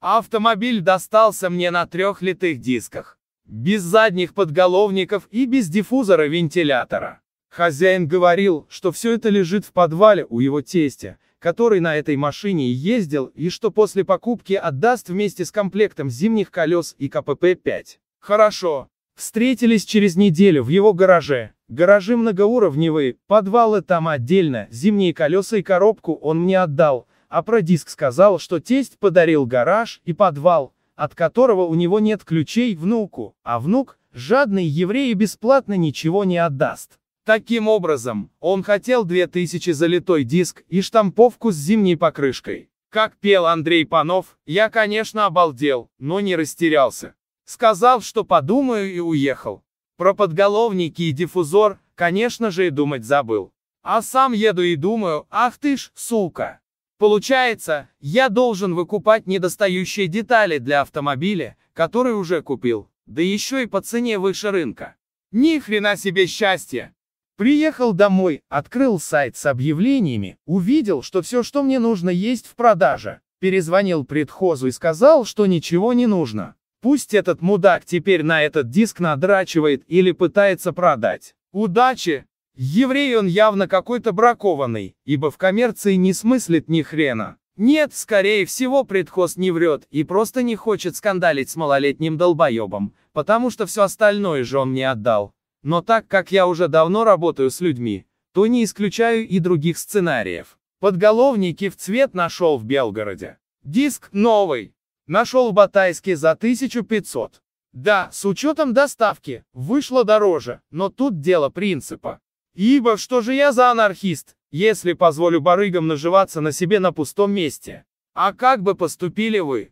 Автомобиль достался мне на трех литых дисках. Без задних подголовников и без диффузора вентилятора. Хозяин говорил, что все это лежит в подвале у его тестя, который на этой машине ездил и что после покупки отдаст вместе с комплектом зимних колес и КПП-5. Хорошо. Встретились через неделю в его гараже. Гаражи многоуровневые, подвалы там отдельно, зимние колеса и коробку он мне отдал, а про диск сказал, что тесть подарил гараж и подвал, от которого у него нет ключей внуку, а внук, жадный еврей, бесплатно ничего не отдаст. Таким образом, он хотел 2000 за литой диск и штамповку с зимней покрышкой. Как пел Андрей Панов, я, конечно, обалдел, но не растерялся. Сказал, что подумаю и уехал. Про подголовники и диффузор, конечно же, и думать забыл. А сам еду и думаю, ах ты ж, сука. Получается, я должен выкупать недостающие детали для автомобиля, который уже купил, да еще и по цене выше рынка. Ни хрена себе счастье! Приехал домой, открыл сайт с объявлениями, увидел, что все, что мне нужно, есть в продаже. Перезвонил предхозу и сказал, что ничего не нужно. Пусть этот мудак теперь на этот диск надрачивает или пытается продать. Удачи! Еврей он явно какой-то бракованный, ибо в коммерции не смыслит ни хрена. Нет, скорее всего, предхоз не врет и просто не хочет скандалить с малолетним долбоебом, потому что все остальное же он мне отдал. Но так как я уже давно работаю с людьми, то не исключаю и других сценариев. Подголовники в цвет нашел в Белгороде. Диск новый. Нашел в Батайске за 1500. Да, с учетом доставки, вышло дороже, но тут дело принципа. Ибо что же я за анархист, если позволю барыгам наживаться на себе на пустом месте? А как бы поступили вы?